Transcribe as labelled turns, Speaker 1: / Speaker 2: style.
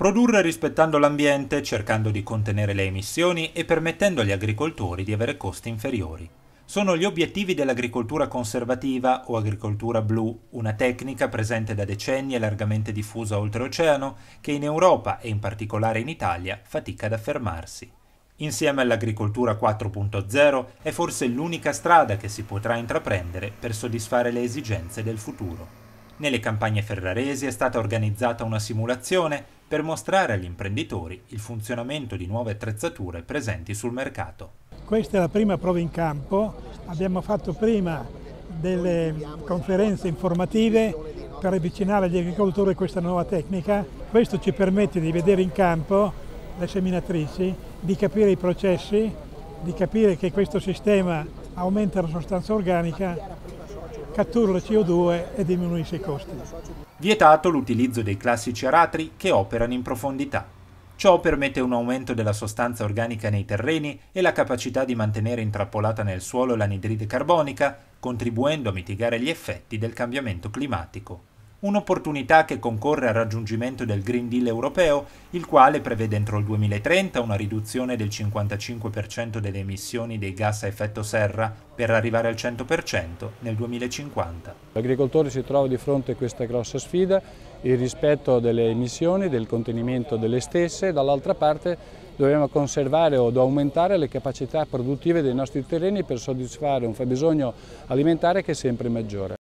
Speaker 1: Produrre rispettando l'ambiente, cercando di contenere le emissioni e permettendo agli agricoltori di avere costi inferiori. Sono gli obiettivi dell'agricoltura conservativa o agricoltura blu, una tecnica presente da decenni e largamente diffusa oltreoceano, che in Europa e in particolare in Italia fatica ad affermarsi. Insieme all'agricoltura 4.0 è forse l'unica strada che si potrà intraprendere per soddisfare le esigenze del futuro. Nelle campagne ferraresi è stata organizzata una simulazione per mostrare agli imprenditori il funzionamento di nuove attrezzature presenti sul mercato.
Speaker 2: Questa è la prima prova in campo, abbiamo fatto prima delle conferenze informative per avvicinare agli agricoltori questa nuova tecnica. Questo ci permette di vedere in campo le seminatrici, di capire i processi, di capire che questo sistema aumenta la sostanza organica cattura il CO2 e diminuisce i costi.
Speaker 1: Vietato l'utilizzo dei classici aratri che operano in profondità. Ciò permette un aumento della sostanza organica nei terreni e la capacità di mantenere intrappolata nel suolo l'anidride carbonica, contribuendo a mitigare gli effetti del cambiamento climatico un'opportunità che concorre al raggiungimento del Green Deal europeo, il quale prevede entro il 2030 una riduzione del 55% delle emissioni dei gas a effetto serra per arrivare al 100% nel
Speaker 3: 2050. L'agricoltore si trova di fronte a questa grossa sfida, il rispetto delle emissioni, del contenimento delle stesse, dall'altra parte dobbiamo conservare o aumentare le capacità produttive dei nostri terreni per soddisfare un fabbisogno alimentare che è sempre maggiore.